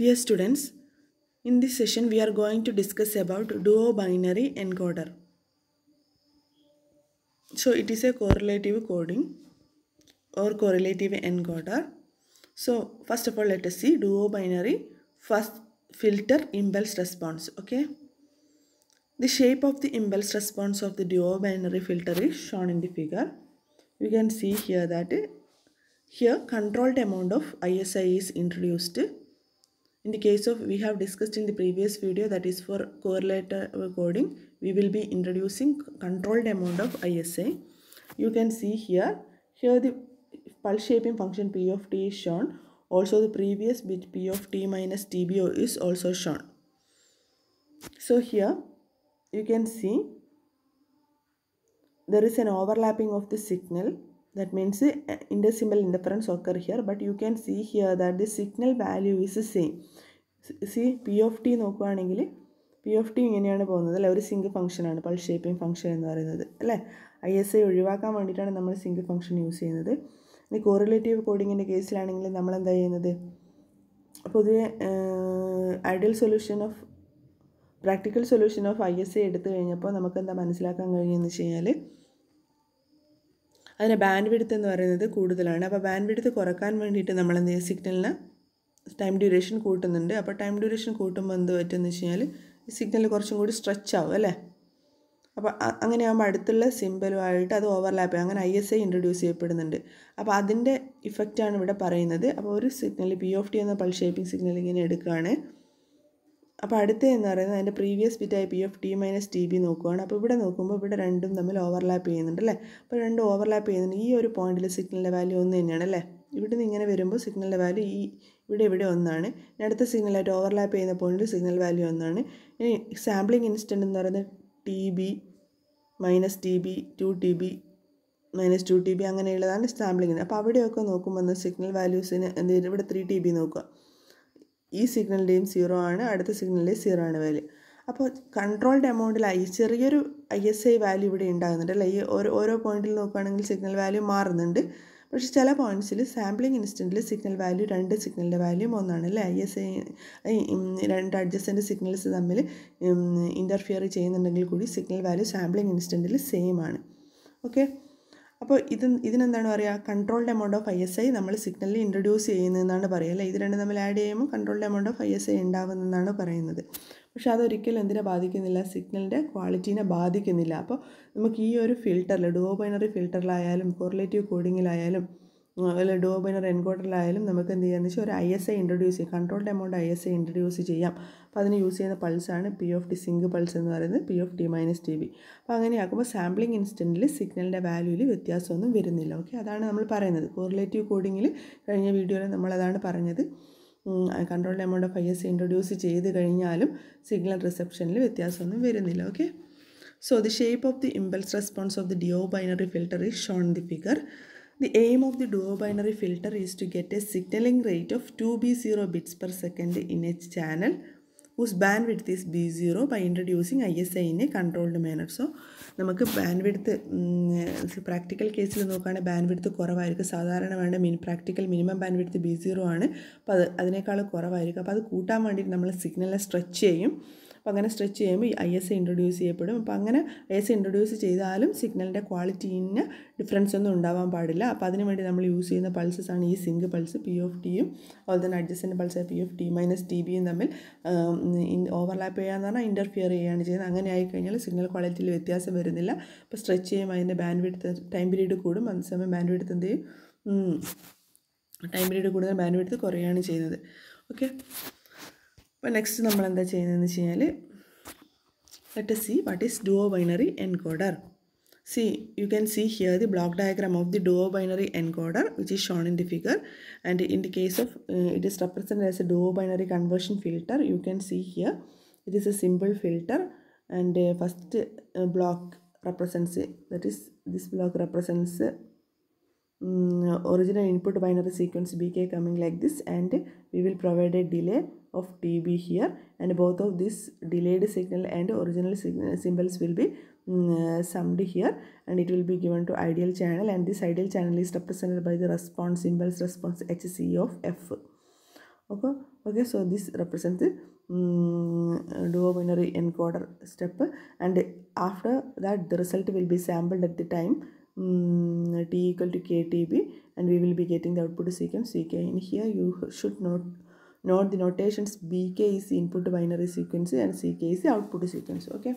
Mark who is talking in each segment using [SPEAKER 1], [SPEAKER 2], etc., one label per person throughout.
[SPEAKER 1] Dear students, in this session we are going to discuss about duo binary encoder. So it is a correlative coding or correlative encoder. So first of all let us see duo binary first filter impulse response. Okay. The shape of the impulse response of the duo binary filter is shown in the figure. You can see here that here controlled amount of ISI is introduced in the case of, we have discussed in the previous video that is for correlator uh, coding, we will be introducing controlled amount of ISA. You can see here, here the pulse shaping function P of t is shown. Also the previous bit P of t minus TBO is also shown. So here you can see there is an overlapping of the signal that means eh, indecimal interference occur here but you can see here that the signal value is same see P of T നോക്കുകയാണെങ്കിൽ P of T ഇങ്ങനെയാണ് പോകുന്നത് അല്ലെ ഒരു single ഫംഗ്ഷനാണ് pulse shaping function എന്ന് പറയുന്നത് അല്ലേ I S I ഒഴിവാക്കാൻ വേണ്ടിയിട്ടാണ് നമ്മൾ സിംഗിൾ ഫംഗ്ഷൻ യൂസ് ചെയ്യുന്നത് ഇനി കോറിലേറ്റീവ് കോഡിങ്ങിൻ്റെ കേസിലാണെങ്കിൽ നമ്മൾ എന്താ ചെയ്യുന്നത് പൊതുവെ ideal solution of practical solution of I S I എടുത്തു കഴിഞ്ഞപ്പോൾ നമുക്ക് എന്താ മനസ്സിലാക്കാൻ കഴിയുമെന്ന് വെച്ച് കഴിഞ്ഞാൽ അതിന് ബാൻഡ് വിടുത്ത് എന്ന് പറയുന്നത് കൂടുതലാണ് അപ്പോൾ ബാൻഡ് വിടുത്ത് കുറക്കാൻ വേണ്ടിയിട്ട് നമ്മൾ എന്ത് സിഗ്നലിന് ടൈം ഡ്യൂറേഷൻ കൂട്ടുന്നുണ്ട് അപ്പോൾ ടൈം ഡ്യൂറേഷൻ കൂട്ടുമ്പോൾ എന്ത് പറ്റുമെന്ന് വെച്ച് കഴിഞ്ഞാൽ ഈ സിഗ്നൽ കുറച്ചും കൂടി സ്ട്രെച്ച് ആവും അല്ലേ അപ്പോൾ അങ്ങനെ ആകുമ്പോൾ അടുത്തുള്ള സിമ്പലുമായിട്ട് അത് ഓവർലാപ്പ് ചെയ്യും അങ്ങനെ ഐ എസ് ഐ ഇൻട്രൊഡ്യൂസ് ചെയ്യപ്പെടുന്നുണ്ട് അപ്പോൾ അതിൻ്റെ ഇഫക്റ്റാണ് ഇവിടെ പറയുന്നത് അപ്പോൾ ഒരു സിഗ്നൽ പി ഓഫ് ടി എന്ന പൾസ് ഷേപ്പിംഗ് സിഗ്നൽ ഇങ്ങനെ എടുക്കുകയാണ് അപ്പോൾ അടുത്ത എന്ന് പറയുന്നത് അതിൻ്റെ പ്രീവിയസ് ബിറ്റായ P F T minus T B നോക്കുകയാണ് അപ്പോൾ ഇവിടെ നോക്കുമ്പോൾ ഇവിടെ രണ്ടും തമ്മിൽ ഓവർലാപ്പ് ചെയ്യുന്നുണ്ട് അല്ലേ അപ്പോൾ രണ്ടും ഓവർലാപ്പ് ചെയ്യുന്നുണ്ട് ഈ ഒരു പോയിന്റിൽ സിഗ്നലിൻ്റെ വാല്യൂ ഒന്ന് തന്നെയാണ് അല്ലേ ഇവിടെ നിന്ന് ഇങ്ങനെ വരുമ്പോൾ സിഗ്നലിൻ്റെ വാല്യൂ ഈ ഇവിടെ ഇവിടെ ഒന്നാണ് ഇനി അടുത്ത സിഗ്നലായിട്ട് ഓവർലാപ്പ് ചെയ്യുന്ന പോയിന്റിൽ സിഗ്നൽ വാല്യൂ ഒന്നാണ് ഇനി സാമ്പിളിംഗ് ഇൻസ്റ്റൻ്റ് എന്ന് പറയുന്നത് T B minus T B two T B minus two T B അങ്ങനെയുള്ളതാണ് സാമ്പിളിങ്ങിന് അപ്പോൾ അവിടെയൊക്കെ നോക്കുമ്പോൾ സിഗ്നൽ വാല്യൂസിന് എന്തെങ്കിലും ഇവിടെ ത്രീ ടി ബി നോക്കുക ഈ സിഗ്നലിൻ്റെയും സീറോ ആണ് അടുത്ത സിഗ്നലിൻ്റെ സീറോ ആണ് വാല്യൂ അപ്പോൾ കൺട്രോൾഡ് എമൗണ്ടിൽ ഐ ചെറിയൊരു ഐ എസ് ഐ വാല്യൂ ഇവിടെ ഉണ്ടാകുന്നുണ്ട് അല്ലെ ഈ ഓരോ ഓരോ പോയിന്റിൽ നോക്കുകയാണെങ്കിൽ സിഗ്നൽ വാല്യൂ മാറുന്നുണ്ട് പക്ഷേ ചില പോയിന്റ്സിൽ സാമ്പിളിംഗ് ഇൻസ്റ്റൻറ്റിൽ സിഗ്നൽ വാല്യൂ രണ്ട് സിഗ്നലിൻ്റെ വാല്യൂ ഒന്നാണ് അല്ലേ ഐ എസ് ഐ രണ്ട് അഡ്ജസ്റ്റൻ്റ് സിഗ്നൽസ് തമ്മിൽ ഇൻ്റർഫിയർ ചെയ്യുന്നുണ്ടെങ്കിൽ കൂടി സിഗ്നൽ വാല്യൂ സാമ്പിളിംഗ് ഇൻസ്റ്റൻറ്റിൽ സെയിം ആണ് ഓക്കെ അപ്പോൾ ഇത് ഇതിനെന്താണ് പറയുക controlled amount of I S I നമ്മൾ സിഗ്നലിൽ ഇൻട്രൊഡ്യൂസ് ചെയ്യുന്നതെന്നാണ് പറയുക അല്ലേ ഇത് രണ്ടും നമ്മൾ ആഡ് ചെയ്യുമ്പോൾ controlled amount of I S I ഉണ്ടാവുന്നതെന്നാണ് പറയുന്നത് പക്ഷേ അതൊരിക്കലും എന്തിനെ ബാധിക്കുന്നില്ല സിഗ്നലിൻ്റെ ക്വാളിറ്റീനെ ബാധിക്കുന്നില്ല അപ്പോൾ നമുക്ക് ഈ ഒരു ഫിൽറ്ററിൽ ഡുവോ ബൈനറി ഫിൽറ്ററിലായാലും കോറിലേറ്റീവ് കോഡിങ്ങിലായാലും അതുപോലെ ഡോബിനർ എൻകോഡറിലായാലും നമുക്ക് എന്ത് ചെയ്യാന്ന് വെച്ചാൽ ഒരു ഐ എസ് ഐ ഇൻട്രൊഡ്യൂസ് ചെയ്യാം controlled amount I S I introduce ചെയ്യാം അപ്പോൾ അതിന് യൂസ് ചെയ്യുന്ന പൾസാണ് P of T sinc pulse എന്ന് പറയുന്നത് P of T minus T B അപ്പോൾ അങ്ങനെയാക്കുമ്പോൾ സാമ്പിളിംഗ് ഇൻസ്റ്റൻറ്റിൽ സിഗ്നലിൻ്റെ വാല്യൂവിൽ വ്യത്യാസമൊന്നും വരുന്നില്ല ഓക്കെ അതാണ് നമ്മൾ പറയുന്നത് കോറിലേറ്റീവ് കോഡിങ്ങിൽ കഴിഞ്ഞ വീഡിയോയിൽ നമ്മളതാണ് പറഞ്ഞത് controlled amount of I S introduce ചെയ്ത് കഴിഞ്ഞാലും സിഗ്നൽ റിസപ്ഷനിൽ വ്യത്യാസമൊന്നും വരുന്നില്ല okay so the shape of the impulse response of the duo binary filter is shown the figure The aim of the duobinary filter is to get a signaling rate of 2B0 bits per second in each channel whose bandwidth is B0 by introducing ISI in a controlled manner. So, നമുക്ക് bandwidth practical കേസിൽ നോക്കുകയാണെങ്കിൽ bandwidth കുറവായിരിക്കും സാധാരണ വേണ്ട min practical minimum bandwidth B zero ആണ് അപ്പോൾ അത് അതിനേക്കാൾ കുറവായിരിക്കും അപ്പോൾ അത് കൂട്ടാൻ വേണ്ടിയിട്ട് നമ്മൾ സിഗ്നലിനെ സ്ട്രെച്ച് ചെയ്യും അപ്പോൾ അങ്ങനെ സ്ട്രെച്ച് ചെയ്യുമ്പോൾ ഐ എസ് ഇൻട്രൊഡ്യൂസ് ചെയ്യപ്പെടും അപ്പോൾ അങ്ങനെ ഐ എസ് ഇൻട്രൊഡ്യൂസ് ചെയ്താലും സിഗ്നലിൻ്റെ ക്വാളിറ്റിന് ഡിഫറൻസ് ഒന്നും ഉണ്ടാവാൻ പാടില്ല അപ്പോൾ അതിനുവേണ്ടി നമ്മൾ യൂസ് ചെയ്യുന്ന പൾസസ് ആണ് ഈ സിങ്ക് പൾസ് പി ഓഫ് ടിയും അതുപോലെ തന്നെ adjacent pulse P of T minus T ബിയും തമ്മിൽ ഓവർലാപ്പ് ചെയ്യാന്ന് പറഞ്ഞാൽ ഇൻ്റർഫിയർ ചെയ്യുകയാണ് ചെയ്യുന്നത് അങ്ങനെ ആയിക്കഴിഞ്ഞാൽ സിഗ്നൽ ക്വാളിറ്റിയിൽ വ്യത്യാസം വരുന്നില്ല അപ്പോൾ സ്ട്രെച്ച് ചെയ്യുമ്പോൾ അതിൻ്റെ ബാൻഡ് വിഡ്ത്ത് ടൈം പീരീഡ് കൂടും അതേസമയം ബാൻഡ് വിടുത്ത് എന്ത് ചെയ്യും ടൈം പീരീഡ് കൂടുതൽ ബാൻഡ് വിഡ്ത്ത് കുറയുകയാണ് ചെയ്യുന്നത് ഓക്കെ അപ്പോൾ നെക്സ്റ്റ് നമ്മൾ എന്താ ചെയ്യുന്നതെന്ന് വെച്ച് കഴിഞ്ഞാൽ let see what is duo binary encoder see you can see here the block diagram of the duo binary encoder which is shown in the figure and in the case of it is represent as a duo binary conversion filter you can see here it is a simple filter and first block represents that is this block represents original input binary sequence B K coming like this and we will provide a delay of TB here and both of this delayed signal and original signal symbols will be mm, uh, summed here and it will be given to ideal channel and this ideal channel is represented by the response symbols response HC of F. Okay, okay so this represents the mm, um, uh, duobinary encoder step and after that the result will be sampled at the time um, t equal to ktb and we will be getting the output sequence ck in here you should not note the notations bk is input binary sequence and ck is the output sequence okay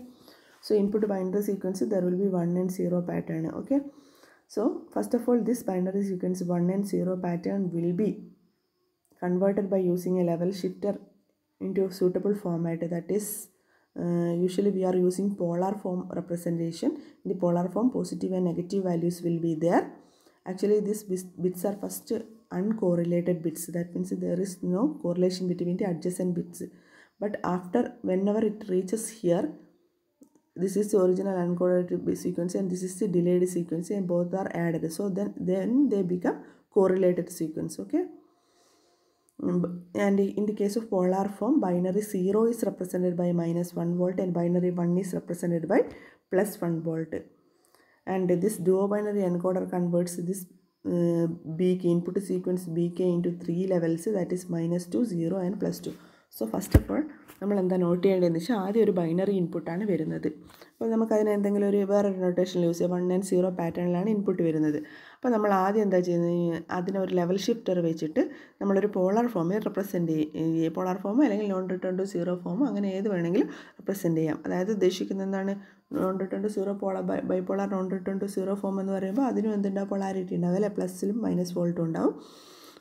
[SPEAKER 1] so input binary sequence there will be 1 and 0 pattern okay so first of all this binary sequence 1 and 0 pattern will be converted by using a level shifter into a suitable format that is uh, usually we are using polar form representation in the polar form positive and negative values will be there actually this bits are first uncorrelated bits that means there is no correlation between the adjacent bits but after whenever it reaches here this is the original uncorrelated sequence and this is the delayed sequence and both are added so then then they become correlated sequence okay mm, and in the case of polar form binary 0 is represented by minus 1 volt and binary 1 is represented by plus 1 volt and this duo binary encoder converts this ബിക്ക് input sequence B K into three levels that is minus two zero and plus two so first of all നമ്മൾ എന്താ not ചെയ്യേണ്ടതെന്ന് വെച്ചാൽ ആദ്യം ഒരു binary ഇൻപുട്ടാണ് വരുന്നത് അപ്പോൾ നമുക്ക് അതിന് എന്തെങ്കിലും ഒരു വേറൊരു നൊട്ടേഷനിൽ യൂസ് ചെയ്യാം വൺ ആൻഡ് സീറോ പാറ്റേണിലാണ് ഇൻപുട്ട് വരുന്നത് അപ്പോൾ നമ്മൾ ആദ്യം എന്താ ചെയ്യുന്നത് അതിനൊരു ലെവൽ ഷിഫ്റ്റർ വെച്ചിട്ട് നമ്മളൊരു പോളാർ ഫോമിൽ റെപ്രസെൻറ്റ് ചെയ്യും പോളാർ ഫോമോ അല്ലെങ്കിൽ നോൺ റിട്ടേൺ ടു സീറോ ഫോമോ അങ്ങനെ ഏത് വേണമെങ്കിലും റെപ്രസെൻറ്റ് ചെയ്യാം അതായത് ഉദ്ദേശിക്കുന്നത് എന്താണ് non return to zero polar bipolar non return to zero form എന്ന് പറയുമ്പോൾ അതിനും എന്തുണ്ടാവും പോളാരിറ്റി ഉണ്ടാവും അല്ലേ പ്ലസ്സിലും മൈനസ് വോൾട്ടും ഉണ്ടാവും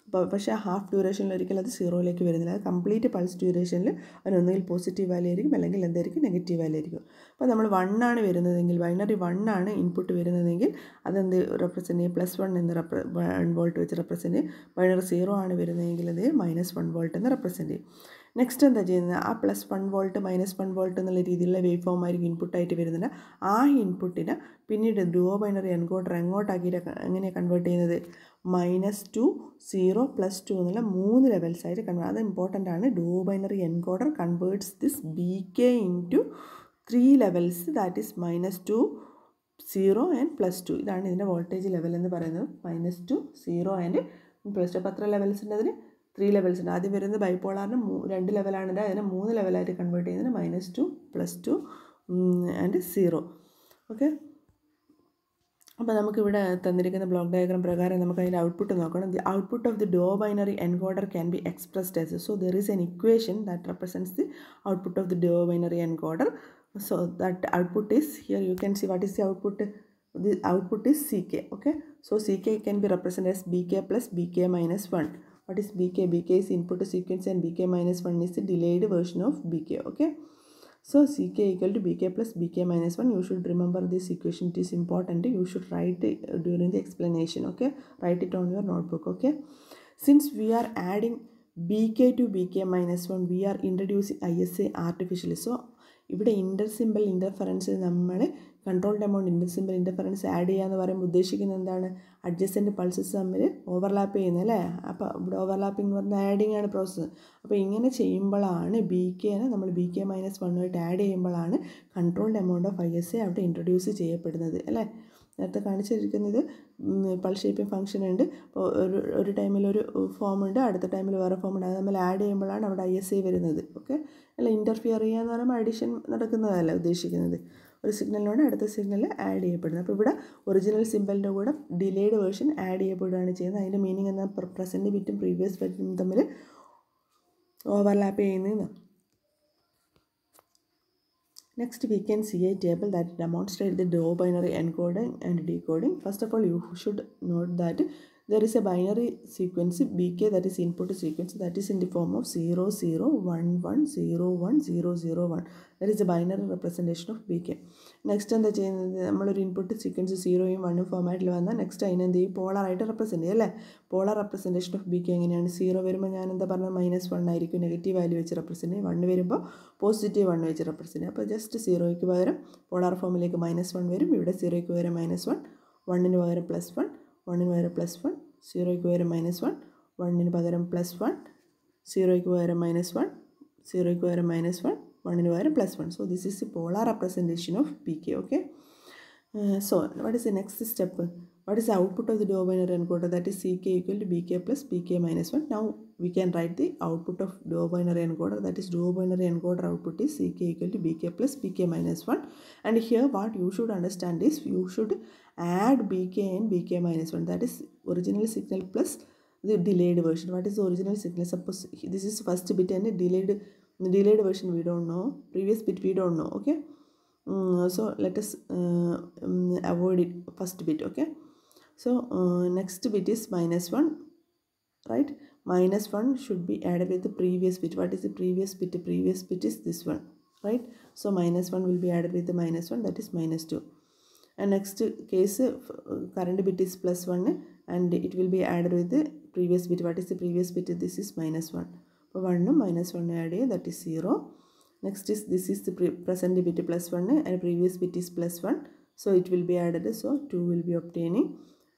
[SPEAKER 1] അപ്പോൾ പക്ഷേ ഹാഫ് ഡ്യൂറേഷനിൽ ഒരിക്കലും അത് സീറോയിലേക്ക് വരുന്നില്ല അത് കംപ്ലീറ്റ് പൾസ് ഡ്യൂറേഷനിൽ അതിനൊന്നുകിൽ പോസിറ്റീവ് വാല്യൂ ആയിരിക്കും അല്ലെങ്കിൽ എന്തായിരിക്കും നെഗറ്റീവ് വാല്യൂ ആയിരിക്കും അപ്പോൾ നമ്മൾ വൺ ആണ് വരുന്നതെങ്കിൽ ബൈനറി വൺ ആണ് ഇൻപുട്ട് വരുന്നതെങ്കിൽ അതെന്ത് റെപ്രസെൻ്റ് ചെയ്യും പ്ലസ് വൺ എന്ന് റെപ്ര വൺ വോൾട്ട് വെച്ച് റെപ്രസെൻ്റ് ചെയ്യും ബൈനറി സീറോ ആണ് വരുന്നതെങ്കിൽ അത് മൈനസ് വൺ വോൾട്ട് എന്ന് റെപ്രസെൻ്റ് ചെയ്യും നെക്സ്റ്റ് എന്താ ചെയ്യുന്നത് ആ plus one volt minus one volt എന്നുള്ള രീതിയിലുള്ള വേവ് ഫോം ആയിരിക്കും ഇൻപുട്ടായിട്ട് വരുന്നത് ആ ഇൻപുട്ടിനെ പിന്നീട് ഡ്രോ ബൈനറി എൻകോഡർ എങ്ങോട്ടാക്കിയിട്ട് എങ്ങനെയാണ് കൺവേർട്ട് ചെയ്യുന്നത് minus two zero plus two എന്നുള്ള മൂന്ന് ലെവൽസ് ആയിട്ട് കൺവേർട്ട് അത് ഇമ്പോർട്ടൻ്റ് ആണ് duo binary encoder converts this B K into three levels that is minus two zero and plus two ഇതാണ് ഇതിൻ്റെ voltage level എന്ന് പറയുന്നത് minus two zero and plus two അപ്പോൾ അത്ര ലെവൽസ് ഉണ്ട് അതിന് ത്രീ ലെവൽസ് ഉണ്ട് ആദ്യം വരുന്നത് ബൈപ്പോളാറിന് രണ്ട് ലെവലാണിത് അതിനെ മൂന്ന് ലെവലായിട്ട് കൺവേർട്ട് ചെയ്യുന്നത് minus two plus two and zero okay അപ്പോൾ നമുക്കിവിടെ തന്നിരിക്കുന്ന ബ്ലോക്ക് ഡയഗ്രാം പ്രകാരം നമുക്ക് അതിൻ്റെ ഔട്ട്പുട്ട് നോക്കണം the output of the duo binary encoder can be expressed as so there is an equation that represents the output of the duo binary encoder so that output is here you can see what is the output the output is C K okay so C K can be represent as B K plus B K minus one what is bk bk is input sequence and bk minus 1 is the delayed version of bk okay so ck equal to bk plus bk minus 1 you should remember this equation it is important you should write uh, during the explanation okay write it on your notebook okay since we are adding bk to bk minus 1 we are introducing isa artificially so ഇവിടെ inter symbol interference നമ്മൾ controlled amount inter symbol interference add ചെയ്യുക എന്ന് പറയുമ്പോൾ ഉദ്ദേശിക്കുന്നത് എന്താണ് adjacent pulses തമ്മിൽ overlap ചെയ്യുന്നത് അല്ലേ അപ്പോൾ ഇവിടെ ഓവർലാപ്പിംഗ് എന്ന് പറഞ്ഞാൽ ആഡിങ് ആണ് പ്രോസസ്സ് അപ്പോൾ ഇങ്ങനെ ചെയ്യുമ്പോഴാണ് ബി കെനെ നമ്മൾ ബി കെ മൈനസ് വണ്ണുമായിട്ട് ആഡ് ചെയ്യുമ്പോഴാണ് controlled amount of I S A അവിടെ ഇൻട്രൊഡ്യൂസ് ചെയ്യപ്പെടുന്നത് അല്ലേ നേരത്തെ കാണിച്ചിരിക്കുന്നത് പൾ ഷേപ്പിംഗ് ഫംഗ്ഷൻ ഉണ്ട് ഒരു ഒരു ടൈമിൽ ഒരു ഫോം ഉണ്ട് അടുത്ത ടൈമിൽ വേറെ ഫോം ഉണ്ട് അത് നമ്മൾ ആഡ് ചെയ്യുമ്പോഴാണ് അവിടെ ഐ എസ് ഐ വരുന്നത് ഓക്കെ അല്ല ഇൻ്റർഫിയർ ചെയ്യുക എന്ന് പറയുമ്പോൾ അഡീഷൻ നടക്കുന്നതല്ല ഉദ്ദേശിക്കുന്നത് ഒരു സിഗ്നലിനോട് അടുത്ത സിഗ്നൽ ആഡ് ചെയ്യപ്പെടുന്നത് അപ്പോൾ ഇവിടെ ഒറിജിനൽ സിമ്പിളിൻ്റെ കൂടെ ഡിലേഡ് വേർഷൻ ആഡ് ചെയ്യപ്പെടുകയാണ് ചെയ്യുന്നത് അതിൻ്റെ മീനിങ് എന്നാൽ പ്രസൻറ്റ് ബിറ്റും പ്രീവിയസ് ബിറ്റും തമ്മിൽ ഓവർലാപ്പ് ചെയ്യുന്നതെന്ന് Next, we can see a table that demonstrates the DO binary encoding and decoding. First of all, you should note that there is a binary sequence bk that is input sequence that is in the form of 0 0 1 1 0 1 0 0 1 there is a binary representation of bk next എന്താ ചെയ്യുന്നത് നമ്മളൊരു input sequence സീറോയും വണ്ണും ഫോമാറ്റിൽ വന്നാൽ next അതിനെന്ത് ചെയ്യും പോളറായിട്ട് represent ചെയ്യും അല്ലേ polar representation of B K എങ്ങനെയാണ് സീറോ വരുമ്പോൾ ഞാൻ എന്താ പറഞ്ഞത് മൈനസ് വൺ ആയിരിക്കും നെഗറ്റീവ് വാല്യൂ വെച്ച് റെപ്രസെൻറ്റ് ചെയ്യും വൺ വരുമ്പോൾ പോസിറ്റീവ് വൺ വെച്ച് റെപ്രസെൻറ്റ് ചെയ്യും അപ്പോൾ ജസ്റ്റ് സീറോയ്ക്ക് പകരം പോളാർ ഫോമിലേക്ക് മൈനസ് വൺ വരും ഇവിടെ സീറോയ്ക്ക് പകരം മൈനസ് വൺ വണ്ണിന് പകരം പ്ലസ് വൺ വണ്ണിന് പകരം പ്ലസ് വൺ സീറോയ്ക്ക് പകരം മൈനസ് വൺ വണ്ണിന് പകരം പ്ലസ് വൺ സീറോയ്ക്ക് പകരം മൈനസ് വൺ സീറോയ്ക്ക് പകരം minus one 1 and plus 1. So this is the polar representation of pk. Okay. Uh, so what is the next step? What is the output of the binary encoder? That is ck equal to bk plus pk minus 1. Now we can write the output of binary encoder. That is binary encoder output is ck equal to bk plus pk minus 1. And here what you should understand is you should add bk and bk minus 1. That is original signal plus the delayed version. What is the original signal? Suppose this is first bit and a delayed the delayed version we don't know previous bit we don't know okay mm, so let us uh, um, avoid it first bit okay so uh, next bit is minus 1 right minus 1 should be added with the previous bit what is the previous bit the previous bit is this one right so minus 1 will be added with the minus 1 that is minus 2 and next case current bit is plus 1 and it will be added with the previous bit what is the previous bit this is minus 1 1 minus 1 add that is 0. Next is this is the present bit plus 1 and previous bit is plus 1. So it will be added so 2 will be obtaining.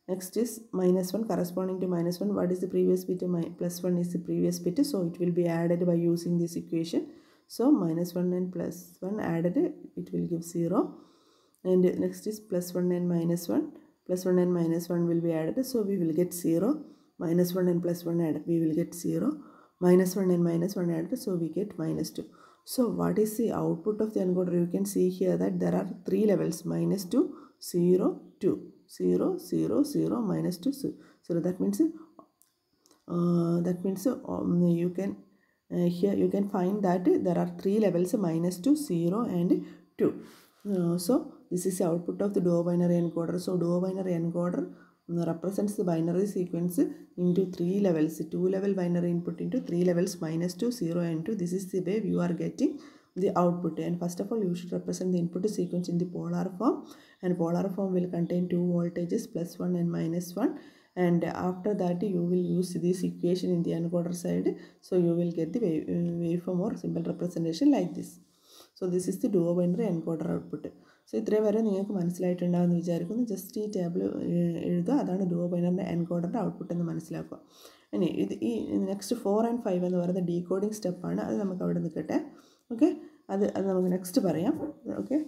[SPEAKER 1] Next is minus 1 corresponding to minus 1. What is the previous bit? My, plus 1 is the previous bit. So it will be added by using this equation. So minus 1 and plus 1 added it will give 0. And next is plus 1 and minus 1. Plus 1 and minus 1 will be added. So we will get 0. Minus 1 and plus 1 added. We will get 0 minus 1 and minus 1 added so we get minus 2 so what is the output of the encoder you can see here that there are three levels minus 2 0 2 0 0 0 minus 2 so that means uh, that means um, you can uh, here you can find that there are three levels minus 2 0 and 2 uh, so this is the output of the dual binary encoder so dual binary encoder represents the binary sequence into 3 levels 2 level binary input into 3 levels minus minus two, zero, and 2 this is the way you are getting the output and first of all you should represent the input sequence in the polar form and polar form will contain two voltages plus 1 and minus 1 and after that you will use this equation in the encoder side so you will get the waveform wave or simple representation like this so this is the duo binary encoder output so ഇത്രയും വരെ നിങ്ങൾക്ക് മനസ്സിലായിട്ടുണ്ടാവുമെന്ന് വിചാരിക്കുന്നു just ഈ table എഴുതുക അതാണ് ഡുവോബൈനറിൻ്റെ എൻകോഡറിൻ്റെ output എന്ന് മനസ്സിലാക്കുക ഇനി ഇത് ഈ നെക്സ്റ്റ് ഫോർ ആൻഡ് ഫൈവ് എന്ന് പറയുന്ന ഡീകോഡിങ് സ്റ്റെപ്പാണ് അത് നമുക്ക് അവിടെ നിൽക്കട്ടെ ഓക്കെ അത് അത് നമുക്ക് നെക്സ്റ്റ് പറയാം okay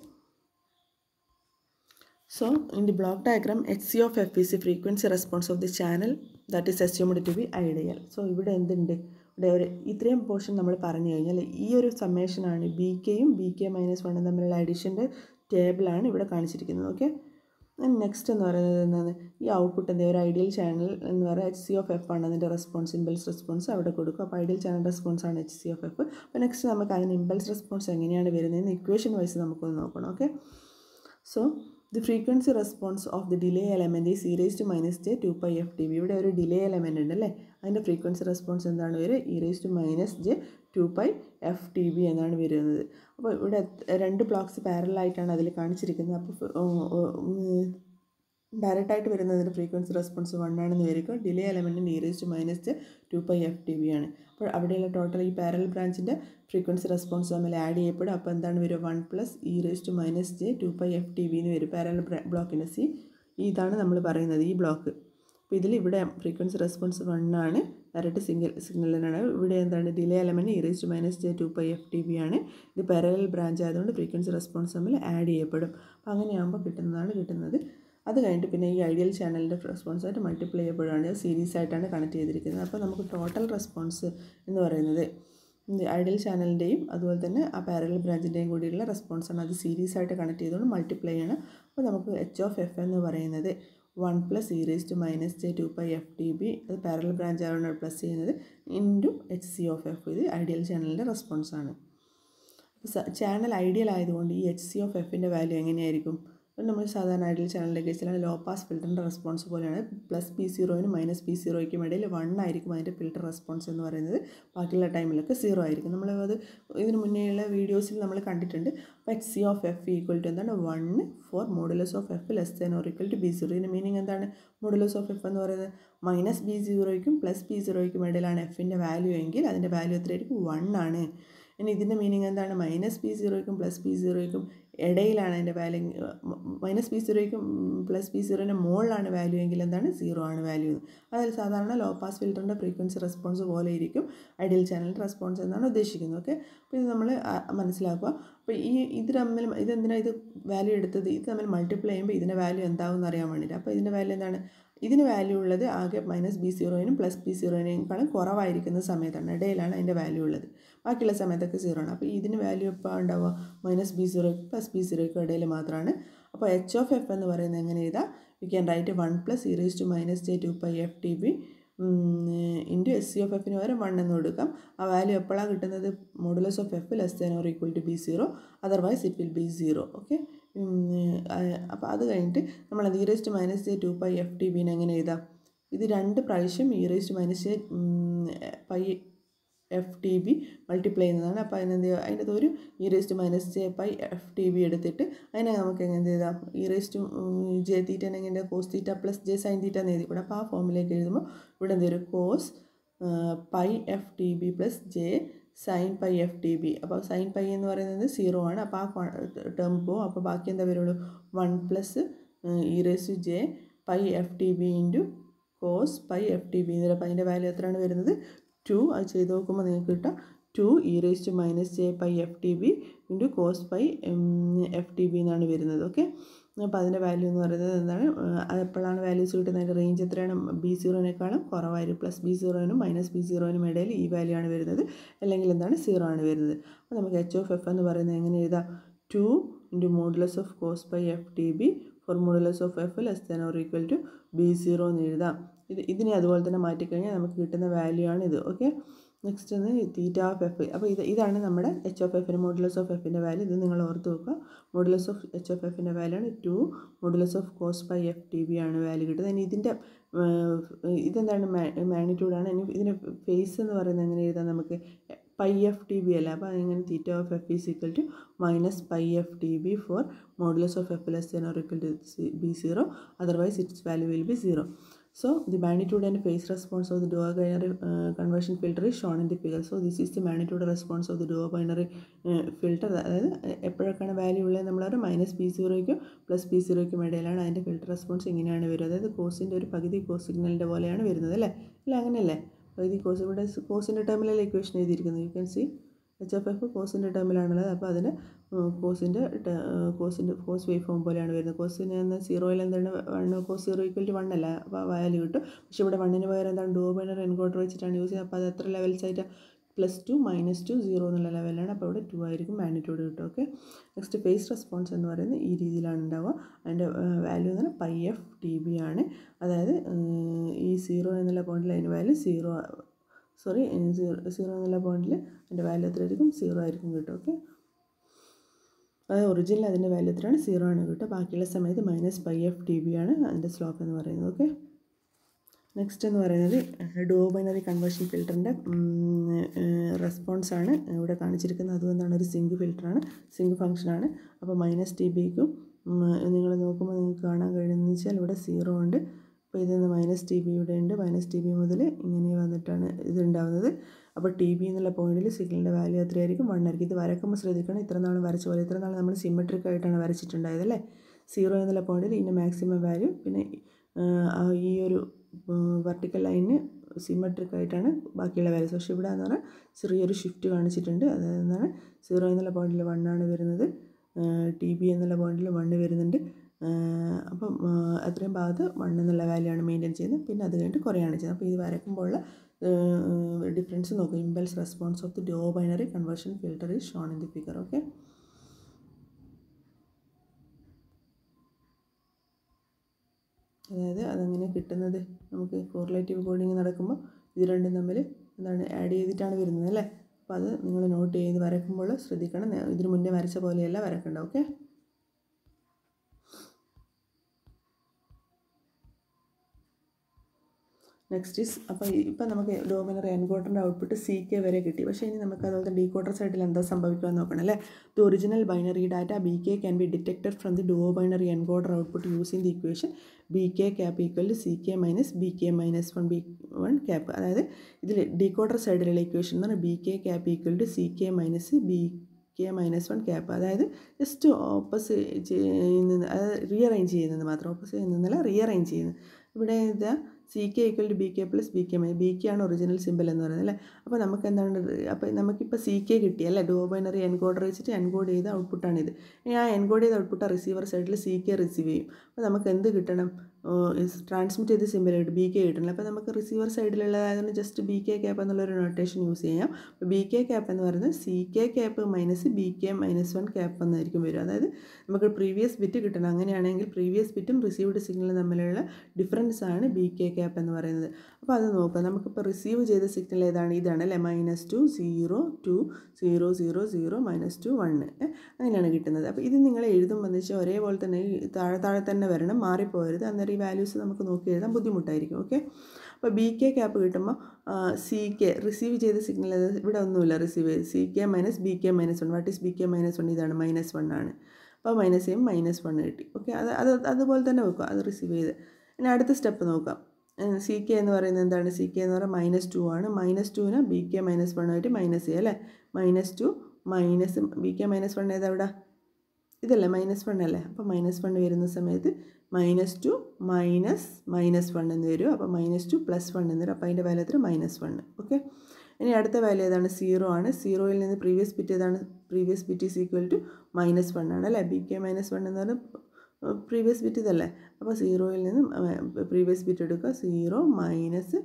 [SPEAKER 1] so in the block diagram, HC of F frequency response of the channel that channel that is assumed to be ideal so ഇവിടെ എന്തുണ്ട് ഇവിടെ ഒരു ഇത്രയും പോർഷൻ നമ്മൾ പറഞ്ഞു കഴിഞ്ഞാൽ ഈ ഒരു സമ്മേഷനാണ് ബി കെയും ബി കെ മൈനസ് വണ്ണും തമ്മിലുള്ള അഡീഷൻ്റെ ടേബിളാണ് ഇവിടെ കാണിച്ചിരിക്കുന്നത് ഓക്കെ നെക്സ്റ്റ് എന്ന് പറയുന്നത് എന്താണ് ഈ ഔട്ട്പുട്ട് എന്താ ഒരു ഐഡിയൽ ചാനൽ എന്ന് പറയുക എച്ച് സി ഓഫ് എഫ് ആണ് അതിൻ്റെ റെസ്പോൺസ് ഇമ്പൽസ് റെസ്പോൺസ് അവിടെ കൊടുക്കും അപ്പോൾ ഐഡിയൽ ചാനൽ റെസ്പോൺസ് ആണ് എച്ച് സി ഓഫ് എഫ് അപ്പോൾ നെക്സ്റ്റ് നമുക്ക് അതിന് ഇമ്പൽസ് റെസ്പോൺസ് എങ്ങനെയാണ് വരുന്നതെന്ന് ഇക്വേഷൻ വൈസ് നമുക്കൊന്ന് നോക്കണം okay so the frequency response of the delay element ഈ സീരീസ് to minus J two pi F T B ഇവിടെ ഒരു ഡിലേ എലമെൻ്റ് ഉണ്ട് അല്ലേ അതിൻ്റെ ഫ്രീക്വൻസി റെസ്പോൺസ് എന്താണ് വരെ e raise to minus J two pi F T B എന്നാണ് വരുന്നത് അപ്പോൾ ഇവിടെ രണ്ട് ബ്ലോക്ക്സ് പാരലായിട്ടാണ് അതിൽ കാണിച്ചിരിക്കുന്നത് അപ്പോൾ ഡയറക്റ്റായിട്ട് വരുന്നതിന് ഫ്രീക്വൻസി റെസ്പോൺസ് വൺ ആണെന്ന് വിചാരിക്കും delay element nearest to minus two pi F T B ആണ് അപ്പോൾ അവിടെയുള്ള ടോട്ടൽ ഈ പാരൽ ബ്രാഞ്ചിൻ്റെ ഫ്രീക്വൻസി റെസ്പോൺസ് തമ്മിൽ ആഡ് ചെയ്യപ്പെടും അപ്പോൾ എന്താണ് വരിക one plus e raise to minus J two pi F T B എന്ന് വരും പാരൽ ബ്ലോക്കിൻ്റെ സി ഇതാണ് നമ്മൾ പറയുന്നത് ഈ ബ്ലോക്ക് അപ്പോൾ ഇതിൽ ഇവിടെ ഫ്രീക്വൻസി റെസ്പോൺസ് വൺ ആണ് കറക്റ്റ് സിംഗിൾ സിഗ്നൽ തന്നെയാണ് ഇവിടെ എന്താണ് delay element e raise to minus J two pi F T B ആണ് ഇത് പാരലൽ ബ്രാഞ്ച് ആയതുകൊണ്ട് ഫ്രീക്വൻസി റെസ്പോൺസ് തമ്മിൽ ആഡ് ചെയ്യപ്പെടും അപ്പോൾ അങ്ങനെയാകുമ്പോൾ കിട്ടുന്നതാണ് കിട്ടുന്നത് അത് കഴിഞ്ഞിട്ട് പിന്നെ ഈ ഐഡിയൽ ചാനലിൻ്റെ റെസ്പോൺസ് ആയിട്ട് മൾട്ടിപ്ലൈ ചെയ്യപ്പെടുകയാണ് സീരീസ് ആയിട്ടാണ് കണക്ട് ചെയ്തിരിക്കുന്നത് അപ്പോൾ നമുക്ക് ടോട്ടൽ റെസ്പോൺസ് എന്ന് പറയുന്നത് ഐഡിയൽ ചാനലിൻ്റെയും അതുപോലെ തന്നെ ആ പാരലൽ ബ്രാഞ്ചിൻ്റെയും കൂടിയുള്ള റെസ്പോൺസാണ് അത് സീരീസ് ആയിട്ട് കണക്ട് ചെയ്തുകൊണ്ട് മൾട്ടിപ്ലൈ ആണ് അപ്പോൾ നമുക്ക് എച്ച് ഓഫ് എഫ് എന്ന് പറയുന്നത് one plus e raise to minus J two pi F T B അത് പാരൽ ബ്രാഞ്ച് ആയതുകൊണ്ട് പ്ലസ് ചെയ്യുന്നത് into H C of F ഇത് ഐഡിയൽ ചാനലിൻ്റെ റെസ്പോൺസാണ് ചാനൽ ഐഡിയൽ ആയതുകൊണ്ട് ഈ എച്ച് സി ഓഫ് എഫിൻ്റെ വാല്യൂ എങ്ങനെയായിരിക്കും നമ്മൾ സാധാരണ ഐഡിയൽ ചാനലിലേക്ക് വെച്ചാൽ ലോ പാസ് ഫിൽറ്ററിൻ്റെ റെസ്പോൺസ് പോലെയാണ് പ്ലസ് പി സീറോയിനും മൈനസ് പി സീറോയ്ക്കും ഇടയിൽ വൺ ആയിരിക്കും അതിൻ്റെ ഫിൽറ്റർ റെസ്പോൺസ് എന്ന് പറയുന്നത് ബാക്കിയുള്ള ടൈമിലൊക്കെ സീറോ ആയിരിക്കും നമ്മൾ അത് ഇതിന് മുന്നേയുള്ള വീഡിയോസിൽ നമ്മൾ കണ്ടിട്ടുണ്ട് അപ്പോൾ X C of F equal to എന്താണ് one for modulus of F less than or equal to B zero ഇതിൻ്റെ മീനിങ് എന്താണ് മോഡുലസ് ഓഫ് എഫ് എന്ന് പറയുന്നത് മൈനസ് ബി സീറോയ്ക്കും പ്ലസ് ബി സീറോയ്ക്കും ഇടയിലാണ് എഫിൻ്റെ വാല്യൂ എങ്കിൽ അതിൻ്റെ വാല്യൂ എത്രയായിരിക്കും വൺ ആണ് ഇനി ഇതിൻ്റെ മീനിങ് എന്താണ് മൈനസ് ബി സീറോയ്ക്കും പ്ലസ് ബി സീറോയ്ക്കും ഇടയിലാണ് അതിൻ്റെ വാല്യൂ മൈനസ് പി സീറോയ്ക്കും പ്ലസ് പി സീറോൻ്റെ മുകളിലാണ് വാല്യൂ എങ്കിൽ എന്താണ് സീറോ ആണ് വാല്യൂ അതിൽ സാധാരണ ലോ പാസ് ഫിൽറ്ററിൻ്റെ ഫ്രീക്വൻസി റെസ്പോൺസ് പോലെ ഇരിക്കും ഐഡിയൽ ചാനൽ റെസ്പോൺസ് എന്നാണ് ഉദ്ദേശിക്കുന്നത് ഓക്കെ അപ്പോൾ ഇത് നമ്മൾ മനസ്സിലാക്കുക അപ്പോൾ ഈ ഇത് തമ്മിൽ ഇതെന്തിനാണ് ഇത് വാല്യൂ എടുത്തത് ഇത് തമ്മിൽ മൾട്ടിപ്ലൈ ചെയ്യുമ്പോൾ ഇതിൻ്റെ വാല്യൂ എന്താവും എന്ന് അറിയാൻ വേണ്ടിയിട്ട് അപ്പോൾ ഇതിൻ്റെ വാല്യൂ എന്താണ് ഇതിന് വാല്യൂ ഉള്ളത് ആകെ മൈനസ് ബി സീറോയിനും പ്ലസ് ബി സീറോയിനേക്കാളും കുറവായിരിക്കുന്ന സമയത്താണ് ഇടയിലാണ് അതിൻ്റെ വാല്യൂ ഉള്ളത് ബാക്കിയുള്ള സമയത്തൊക്കെ സീറോ ആണ് അപ്പോൾ ഇതിന് വാല്യൂ എപ്പോൾ ഉണ്ടാവുക മൈനസ് ബി സീറോയ്ക്ക് പ്ലസ് ബി സീറോയ്ക്ക് ഇടയിൽ മാത്രമാണ് അപ്പോൾ എച്ച് ഓഫ് എഫ് എന്ന് പറയുന്നത് എങ്ങനെ ചെയ്താൽ we can write one plus e raise to minus J two pi F T B into S C of എഫിന് പകരം വൺ എന്ന് കൊടുക്കാം ആ വാല്യൂ എപ്പോഴാണ് കിട്ടുന്നത് modulus of F less than or equal to B zero otherwise it will be zero okay അപ്പോൾ അത് കഴിഞ്ഞിട്ട് നമ്മളത് e raised minus J two pi F T ബിന് എങ്ങനെ എഴുതാം ഇത് രണ്ട് പ്രാവശ്യം e raised minus pi F T B multiply ചെയ്യുന്നതാണ് അപ്പോൾ അതിനെന്ത് അതിൻ്റെ ഒരു e raised minus J pi F T B എടുത്തിട്ട് അതിനെ നമുക്ക് എങ്ങനെ ചെയ്താൽ ഇ റേസ്റ്റ് ജെ തീറ്റ എങ്ങനെ cos theta plus J sine theta എന്ന് എഴുതി എഴുതിക്കൂടെ അപ്പോൾ ആ ഫോമിലേക്ക് എഴുതുമ്പോൾ ഇവിടെ എന്തൊരു cos pi F T B plus J sine pi F T B അപ്പോൾ സൈൻ പൈ എന്ന് പറയുന്നത് സീറോ ആണ് അപ്പോൾ ആ ടേം പോവും അപ്പോൾ ബാക്കി എന്താ വരുള്ളൂ one plus e raise J pi F T B into cos pi F T B എന്ന് അപ്പോൾ അതിൻ്റെ വാല്യൂ എത്രയാണ് വരുന്നത് ടു അത് ചെയ്ത് നോക്കുമ്പോൾ നിങ്ങൾക്ക് കിട്ടാം two e raise two minus J pi F T B into cos pi F T B എന്നാണ് വരുന്നത് ഓക്കെ അപ്പോൾ അതിൻ്റെ വാല്യൂ എന്ന് പറയുന്നത് എന്താണ് എപ്പോഴാണ് വാല്യൂസ് കിട്ടുന്നത് അതിൻ്റെ റേഞ്ച് എത്രയാണ് ബി സീറോനേക്കാളും കുറവായിരിക്കും പ്ലസ് ബി സീറോനും മൈനസ് ബി സീറോനും ഇടയിൽ ഈ വാല്യൂ ആണ് വരുന്നത് അല്ലെങ്കിൽ എന്താണ് സീറോ ആണ് വരുന്നത് അപ്പോൾ നമുക്ക് എച്ച് ഓഫ് എഫ് എന്ന് പറയുന്നത് എങ്ങനെ എഴുതാം two into modulus of cos pi F T B for modulus of F less than or equal to B zero എന്ന് എഴുതാം ഇത് ഇതിനെ അതുപോലെ തന്നെ മാറ്റിക്കഴിഞ്ഞാൽ നമുക്ക് കിട്ടുന്ന വാല്യൂ ആണ് ഇത് ഓക്കെ നെക്സ്റ്റ് ഒന്ന് തീറ്റ ഓഫ് എഫ് അപ്പോൾ ഇത് ഇതാണ് നമ്മുടെ എച്ച് ഓഫ് എഫിൻ്റെ മോഡുലസ് ഓഫ് എഫിൻ്റെ വാല്യൂ ഇത് നിങ്ങൾ ഓർത്ത് വെക്കുക മോഡുലസ് ഓഫ് എച്ച് ഓഫ് എഫിൻ്റെ വാല്യൂ ആണ് two modulus of cos pi F T B ആണ് വാല്യൂ കിട്ടുന്നത് ഇനി ഇതിൻ്റെ ഇതെന്താണ് മാഗ്നിറ്റ്യൂഡാണ് ഇനി ഇതിന് ഫേസ് എന്ന് പറയുന്നത് എങ്ങനെ എഴുതാം നമുക്ക് പൈ എഫ് ടി ബി അല്ല അപ്പോൾ അതിങ്ങനെ theta of F is equal to minus pi F T B for modulus of F less than or equal to B zero otherwise its value will be zero So the magnitude and phase response of the dual binary uh, conversion filter is shown in the figure. So this is the magnitude response of the dual binary uh, filter. അതായത് എപ്പോഴൊക്കെയാണ് value ഉള്ളത് നമ്മളൊരു minus P സീറോയ്ക്കും plus P സീറോയ്ക്കും ഇടയിലാണ് അതിൻ്റെ filter response ഇങ്ങനെയാണ് വരുന്നത് അതായത് കോസിൻ്റെ ഒരു പകുതി കോസ് സിഗ്നലിൻ്റെ പോലെയാണ് വരുന്നത് അല്ലേ അല്ല അങ്ങനെയല്ലേ പകുതി കോസ് ഇവിടെ കോസിൻ്റെ ടൈമിലല്ലേ ഇക്വേഷൻ എഴുതിയിരിക്കുന്നത് you can see H F F കോസിൻ്റെ ടേമിലാണുള്ളത് അപ്പോൾ അതിന് കോസിൻ്റെ കോസിൻ്റെ കോസ് വേവ് ഫോം പോലെയാണ് വരുന്നത് കോസിന് എന്ന് സീറോയിൽ എന്താണ് one cos zero equal to one അപ്പോൾ വാല്യൂ കിട്ടും പക്ഷേ ഇവിടെ വണ്ണിന് പകരം എന്താണ് ഡോ ബൈനർ എൻകോട്ടർ വെച്ചിട്ടാണ് യൂസ് ചെയ്യുന്നത് അപ്പോൾ അത് എത്ര ലെവൽസായിട്ട് plus two minus two zero എന്നുള്ള ലെവലാണ് അപ്പോൾ അവിടെ ടു ആയിരിക്കും മാഗ്നിറ്റ്യൂഡ് കിട്ടും ഓക്കെ നെക്സ്റ്റ് ഫേസ് റെസ്പോൺസ് എന്ന് പറയുന്നത് ഈ രീതിയിലാണ് ഉണ്ടാവുക അതിൻ്റെ വാല്യൂ എന്ന് പറഞ്ഞാൽ പൈ എഫ് ടി ബി ആണ് അതായത് ഈ സീറോ എന്നുള്ള പോയിൻറ്റിൽ അതിൻ്റെ value zero sorry zero zero എന്നുള്ള പോയിന്റിൽ അതിൻ്റെ വാല്യൂ എത്രയായിരിക്കും സീറോ ആയിരിക്കും കിട്ടും ഓക്കെ അതായത് ഒറിജിനൽ അതിൻ്റെ വാല്യൂ എത്രയാണ് സീറോ ആണ് കിട്ടുക ബാക്കിയുള്ള സമയത്ത് minus pi F T B ആണ് അതിൻ്റെ സ്ലോപ്പ് എന്ന് പറയുന്നത് ഓക്കെ നെക്സ്റ്റ് എന്ന് പറയുന്നത് ഡോ ബൈനറി കൺവേർഷൻ ഫിൽറ്ററിൻ്റെ റെസ്പോൺസ് ആണ് ഇവിടെ കാണിച്ചിരിക്കുന്നത് അതുകൊണ്ടാണ് ഒരു സിങ്ക് ഫിൽറ്ററാണ് സിങ്ക് ഫംഗ്ഷനാണ് അപ്പോൾ മൈനസ് ടി ബിക്കും നിങ്ങൾ നോക്കുമ്പോൾ നിങ്ങൾക്ക് കാണാൻ കഴിയുന്നതെന്ന് വെച്ചാൽ ഇവിടെ സീറോ ഉണ്ട് അപ്പോൾ ഇതിൽ നിന്ന് മൈനസ് ടി ബി ഇവിടെ ഉണ്ട് മൈനസ് ടി ബി മുതൽ ഇങ്ങനെ വന്നിട്ടാണ് ഇതുണ്ടാവുന്നത് അപ്പോൾ ടി ബി എന്നുള്ള പോയിന്റിൽ സിഗ്നലിൻ്റെ വാല്യൂ എത്രയായിരിക്കും വൺ ആയിരിക്കും ഇത് വരക്കുമ്പോൾ ശ്രദ്ധിക്കണം ഇത്ര നാൾ വരച്ച പോലെ ഇത്ര നാൾ നമ്മൾ സിമെട്രിക് ആയിട്ടാണ് വരച്ചിട്ടുണ്ടായത് അല്ലേ സീറോ എന്നുള്ള പോയിന്റിൽ ഇതിൻ്റെ മാക്സിമം വാല്യൂ പിന്നെ ഈ ഒരു വെർട്ടിക്കൽ ലൈനിന് സിമെട്രിക് ആയിട്ടാണ് ബാക്കിയുള്ള വാല്യൂസ് പക്ഷേ ഇവിടെ എന്ന് പറഞ്ഞാൽ ചെറിയൊരു ഷിഫ്റ്റ് കാണിച്ചിട്ടുണ്ട് അതായത് എന്താണ് സീറോ എന്നുള്ള പോയിന്റിൽ വണ്ണാണ് വരുന്നത് ടി ബി എന്നുള്ള പോയിന്റിൽ വണ്ണ് വരുന്നുണ്ട് അപ്പം അത്രയും ഭാഗത്ത് വൺ എന്നുള്ള വാല്യൂ ആണ് മെയിൻറ്റെയിൻ ചെയ്യുന്നത് പിന്നെ അത് കഴിഞ്ഞിട്ട് കുറയാണ് ചെയ്യുന്നത് അപ്പോൾ ഇത് വരയ്ക്കുമ്പോൾ ഡിഫറൻസ് നോക്കും impulse response of the duo binary conversion filter is shown in the figure okay അതായത് അതങ്ങനെ കിട്ടുന്നത് നമുക്ക് കോറിലേറ്റീവ് കോഡിങ് നടക്കുമ്പോൾ ഇത് രണ്ടും തമ്മിൽ എന്താണ് ആഡ് ചെയ്തിട്ടാണ് വരുന്നത് അല്ലേ അപ്പോൾ അത് നിങ്ങൾ നോട്ട് ചെയ്ത് വരക്കുമ്പോൾ ശ്രദ്ധിക്കണം ഇതിന് മുന്നേ വരച്ച പോലെയല്ല വരക്കേണ്ട ഓക്കെ നെക്സ്റ്റ് ഈസ് അപ്പോൾ ഇപ്പം നമുക്ക് ഡോമിനർ എൻ ഔട്ട്പുട്ട് സി കെ വരെ കിട്ടി പക്ഷേ ഇനി നമുക്ക് അതുപോലെ ഡി കോട്ടർ സൈഡിൽ എന്താ സംഭവിക്കുമെന്ന് നോക്കണം അല്ലേ the original binary data B K can be detected from the duo binary encoder output output using the equation B K cap equal to C K minus B K minus one B one cap അതായത് ഇതിൽ decoder സൈഡിലുള്ള equation എന്ന് പറഞ്ഞാൽ B K cap equal to C K minus B K minus one cap അതായത് just opposite ചെയ്യുന്നത് അതായത് arrange ചെയ്യുന്നത് മാത്രം ഓപ്പസ് ചെയ്യുന്നതല്ല അറേഞ്ച് ചെയ്യുന്നത് ഇവിടെ ഇത് C K equal to B K plus B K minus B K ആണ് ഒറിജിനൽ സിമ്പിൾ എന്ന് പറയുന്നത് അല്ലേ അപ്പോൾ നമുക്ക് എന്താണ് അപ്പോൾ നമുക്കിപ്പോൾ സി കെ കിട്ടി അല്ലേ ഡോ ബൈനറി എൻകോഡർ വെച്ചിട്ട് എൻകോഡ് ചെയ്ത ഔട്ട്പുട്ടാണിത് ഇനി ആ എൻകോഡ് ചെയ്ത ഔട്ട്പുട്ട് റിസീവർ സൈഡിൽ സി കെ റിസീവ് ചെയ്യും അപ്പോൾ നമുക്ക് എന്ത് കിട്ടണം ട്രാൻസ്മിറ്റ് സിമ്പിൾ ആയിട്ട് ബി കെ കിട്ടുന്നില്ല അപ്പോൾ നമുക്ക് റിസീവർ അതായത് ജസ്റ്റ് ബി കെ ക്യാപ്പ് എന്നുള്ളൊരു നൊട്ടേഷൻ യൂസ് ചെയ്യാം ബി കെ ക്യാപ്പ് എന്ന് പറയുന്നത് C K cap minus B K minus one cap എന്നായിരിക്കും വരും അതായത് നമുക്ക് പ്രീവിയസ് ബിറ്റ് കിട്ടണം അങ്ങനെയാണെങ്കിൽ പ്രീവിയസ് ബിറ്റും റിസീവ്ഡ് സിഗ്നലും തമ്മിലുള്ള ഡിഫറൻസ് ആണ് ബി കെ ക്യാപ്പ് എന്ന് പറയുന്നത് അപ്പോൾ അത് നോക്കുക നമുക്കിപ്പോൾ റിസീവ് ചെയ്ത സിഗ്നൽ ഏതാണ് ഇതാണ് അല്ലേ minus two zero two zero zero zero minus two one അങ്ങനെയാണ് കിട്ടുന്നത് അപ്പോൾ ഇത് നിങ്ങൾ എഴുതുമ്പോൾ എന്ന് വെച്ചാൽ ഒരേപോലെ തന്നെ താഴെ താഴെ തന്നെ വരണം മാറിപ്പോരുത് അന്നേരം ഈ വാല്യൂസ് നമുക്ക് നോക്കി എഴുതാൻ ബുദ്ധിമുട്ടായിരിക്കും ഓക്കെ അപ്പോൾ ബി കെ ക്യാപ്പ് കിട്ടുമ്പോൾ സി കെ റിസീവ് ചെയ്ത സിഗ്നൽ ഇവിടെ ഒന്നുമില്ല റിസീവ് ചെയ്ത് C K minus B K minus one what is B K minus one ഇതാണ് മൈനസ് വൺ ആണ് അപ്പോൾ മൈനസ് ചെയ്യും മൈനസ് വൺ കിട്ടി ഓക്കെ അത് അത് അതുപോലെ തന്നെ വെക്കുക അത് റിസീവ് ചെയ്ത് ഇനി അടുത്ത സ്റ്റെപ്പ് നോക്കാം സി കെ എന്ന് പറയുന്നത് എന്താണ് സി കെ എന്ന് പറയുന്നത് മൈനസ് ടു ആണ് മൈനസ് ടുവിന് ബി കെ മൈനസ് ആയിട്ട് മൈനസ് ചെയ്യുക അല്ലേ minus two minus B K minus one ഏതവിടെ ഇതല്ലേ മൈനസ് വൺ അല്ലേ അപ്പോൾ മൈനസ് വൺ വരുന്ന സമയത്ത് minus two minus minus one എന്ന് വരും അപ്പോൾ മൈനസ് ടു പ്ലസ് വൺ എന്ന് വരും അപ്പോൾ അതിൻ്റെ വാല്യൂ എത്ര മൈനസ് വൺ ഓക്കെ ഇനി അടുത്ത വാല്യൂ ഏതാണ് സീറോ ആണ് സീറോയിൽ നിന്ന് പ്രീവിയസ് ബിറ്റ് ഏതാണ് previous bit is equal to minus one ആണ് അല്ലേ ബി കെ മൈനസ് വൺ എന്ന് പറഞ്ഞാൽ പ്രീവിയസ് ബിറ്റ് ഇതല്ലേ അപ്പോൾ സീറോയിൽ നിന്നും പ്രീവിയസ് ബിറ്റ് എടുക്കുക സീറോ മൈനസ്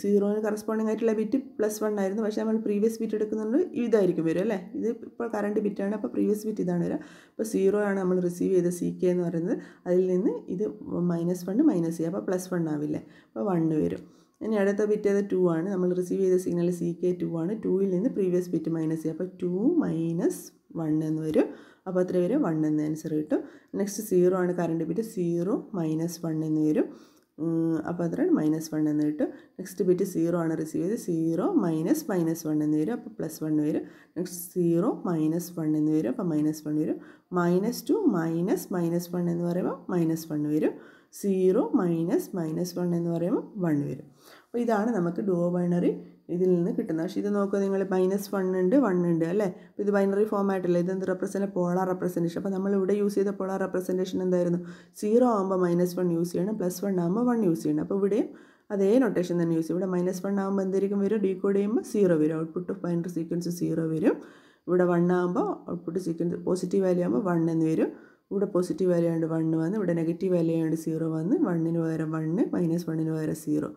[SPEAKER 1] സീറോന് കറസ്പോണ്ടിങ് ആയിട്ടുള്ള ബിറ്റ് പ്ലസ് വൺ ആയിരുന്നു പക്ഷേ നമ്മൾ പ്രീവിയസ് ബിറ്റ് എടുക്കുന്നുണ്ട് ഇതായിരിക്കും വരും അല്ലേ ഇത് ഇപ്പോൾ കറണ്ട് ബിറ്റാണ് അപ്പോൾ പ്രീവിയസ് ബിറ്റ് ഇതാണ് വരിക അപ്പോൾ സീറോ ആണ് നമ്മൾ റിസീവ് ചെയ്ത സി കെ എന്ന് പറയുന്നത് അതിൽ നിന്ന് ഇത് മൈനസ് വണ് മൈനസ് ചെയ്യുക അപ്പോൾ പ്ലസ് വൺ ആവില്ലേ അപ്പോൾ വണ്ണ് വരും ഇനി അടുത്ത ബിറ്റ് ഏത് ടു ആണ് നമ്മൾ റിസീവ് ചെയ്ത സിഗ്നൽ സി കെ ടു ആണ് ടൂയിൽ നിന്ന് പ്രീവിയസ് ബിറ്റ് മൈനസ് ചെയ്യുക അപ്പോൾ ടു മൈനസ് വൺ എന്ന് വരും അപ്പോൾ അത്ര വരും വൺ എന്ന് ആൻസർ കിട്ടും നെക്സ്റ്റ് സീറോ ആണ് current bit zero minus one എന്ന് വരും അപ്പോൾ അത്ര മൈനസ് വൺ എന്ന് കിട്ടും നെക്സ്റ്റ് ബിറ്റ് സീറോ ആണ് റിസീവ് ചെയ്ത് സീറോ മൈനസ് മൈനസ് വൺ എന്ന് വരും അപ്പോൾ പ്ലസ് വൺ വരും നെക്സ്റ്റ് സീറോ മൈനസ് വൺ എന്ന് വരും അപ്പോൾ മൈനസ് വൺ വരും minus two minus minus one എന്ന് പറയുമ്പോൾ മൈനസ് വൺ വരും സീറോ മൈനസ് മൈനസ് വൺ എന്ന് പറയുമ്പോൾ വൺ വരും അപ്പോൾ ഇതാണ് നമുക്ക് ഡോ ബൈനറി ഇതിൽ നിന്ന് കിട്ടുന്നത് പക്ഷേ ഇത് നോക്കുക നിങ്ങൾ മൈനസ് വൺ ഉണ്ട് വൺ ഉണ്ട് അല്ലേ അപ്പോൾ ഇത് ബൈനറി ഫോം ഇത് എന്ത് റെപ്രസെൻറ്റ് പോളാർ റെപ്രസെൻറ്റേഷൻ അപ്പോൾ നമ്മൾ ഇവിടെ യൂസ് ചെയ്ത പോളാർ റെപ്രസെൻറ്റേഷൻ എന്തായിരുന്നു സീറോ ആകുമ്പോൾ മൈനസ് വൺ യൂസ് ചെയ്യണം പ്ലസ് വൺ ആകുമ്പോൾ വൺ യൂസ് ചെയ്യണം അപ്പോൾ ഇവിടെയും അതേ നൊട്ടേഷൻ തന്നെ യൂസ് ചെയ്യും ഇവിടെ മൈനസ് വൺ ആകുമ്പോൾ എന്തായിരിക്കും വരും കോഡ് ചെയ്യുമ്പോൾ സീറോ വരും output of binary sequence zero വരും ഇവിടെ വൺ ആകുമ്പോൾ ഔട്ട്പുട്ട് സീക്വൻസ് പോസിറ്റീവ് വാല്യൂ ആകുമ്പോൾ വൺ എന്ന് വരും ഇവിടെ പോസിറ്റീവ് വാല്യൂ ആയതുകൊണ്ട് വൺ വന്ന് ഇവിടെ നെഗറ്റീവ് വാല്യൂ ആയതുകൊണ്ട് സീറോ വന്ന് വണ്ണിന് പകരം വണ്ണ് മൈനസ് വണ്ണിന് പകരം സീറോ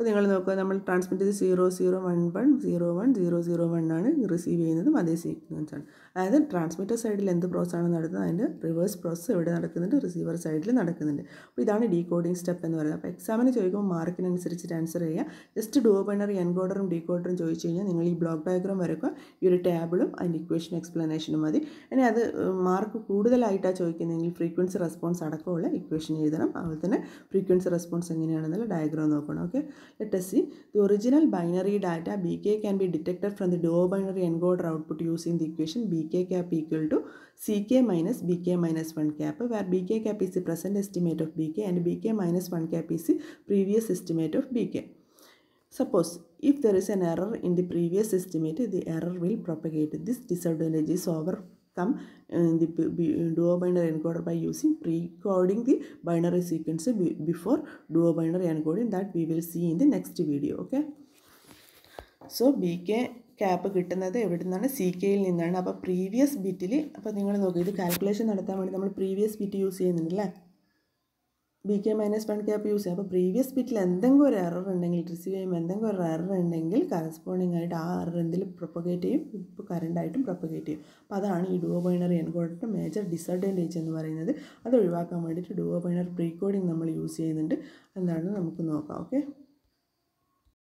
[SPEAKER 1] അപ്പോൾ നിങ്ങൾ നോക്കുക നമ്മൾ ട്രാൻസ്മിറ്റ് ചെയ്ത് zero zero one one zero one zero zero one ആണ് റിസീവ് ചെയ്യുന്നതും അതേ സീക്വൻസ് ആണ് അതായത് ട്രാൻസ്മിറ്റർ സൈഡിൽ എന്ത് പ്രോസസ് ആണ് നടക്കുന്നത് അതിൻ്റെ റിവേഴ്സ് പ്രോസസ്സ് ഇവിടെ നടക്കുന്നുണ്ട് റിസീവർ സൈഡിൽ നടക്കുന്നുണ്ട് അപ്പോൾ ഇതാണ് ഡീകോഡിംഗ് സ്റ്റെപ്പ് എന്ന് പറയുന്നത് അപ്പോൾ എക്സാമിന് ചോദിക്കുമ്പോൾ മാർക്കിനനുസരിച്ചിട്ട് ആൻസർ ചെയ്യുക ജസ്റ്റ് ഡുവോ ബൈനറി എൻകോഡറും ഡീകോഡറും ചോദിച്ചു കഴിഞ്ഞാൽ നിങ്ങൾ ഈ ബ്ലോക്ക് ഡയഗ്രാം വരക്കുക ഈ ഒരു ടേബിളും അതിൻ്റെ ഇക്വേഷൻ എക്സ്പ്ലനേഷനും മതി ഇനി അത് മാർക്ക് കൂടുതലായിട്ടാണ് ചോദിക്കുന്നതെങ്കിൽ ഫ്രീക്വൻസി റെസ്പോൺസ് അടക്കമുള്ള ഇക്വേഷൻ എഴുതണം അതുപോലെ തന്നെ ഫ്രീക്വൻസി റെസ്പോൺസ് എങ്ങനെയാണെന്നുള്ള ഡയഗ്രാം നോക്കണം okay Let us see. The original binary data bk can be detected from the duo binary encoder output using the equation bk cap equal to ck minus bk minus 1 cap where bk cap is the present estimate of bk and bk minus 1 cap is the previous estimate of bk. Suppose if there is an error in the previous estimate, the error will propagate. This disadvantage is over sum in the duo binary encoder by using pre-coding the binary sequence before duo binary encoding that we will see in the next video okay so bk cap കിട്ടുന്നത് എവിടെ നിന്നാണ് C കെയിൽ നിന്നാണ് അപ്പോൾ previous ബിറ്റിൽ അപ്പോൾ നിങ്ങൾ നോക്കുക ഇത് കാൽക്കുലേഷൻ നടത്താൻ വേണ്ടി നമ്മൾ പ്രീവിയസ് ബിറ്റ് യൂസ് ചെയ്യുന്നുണ്ടല്ലേ B K minus one cap use ചെയ്യാം അപ്പോൾ പ്രീവിയസ് ബിറ്റിൽ എന്തെങ്കിലും ഒരു എറർ ഉണ്ടെങ്കിൽ റിസീവ് ചെയ്യുമ്പോൾ എന്തെങ്കിലും ഒരു എറർ ഉണ്ടെങ്കിൽ കറസ്പോണ്ടിങ് ആയിട്ട് ആ എറർ എന്തെങ്കിലും പ്രൊപ്പഗേറ്റ് ചെയ്യും ഇപ്പോൾ കറണ്ടായിട്ടും പ്രൊപ്പഗേറ്റ് ചെയ്യും അപ്പോൾ അതാണ് ഈ ഡുവോ ബൈനറി എൻകോഡിൻ്റെ മേജർ ഡിസഡ്വാൻറ്റേജ് എന്ന് പറയുന്നത് അത് ഒഴിവാക്കാൻ വേണ്ടിയിട്ട് ഡുവോ ബൈനർ പ്രീ നമ്മൾ യൂസ് ചെയ്യുന്നുണ്ട് എന്താണെന്ന് നമുക്ക് നോക്കാം ഓക്കെ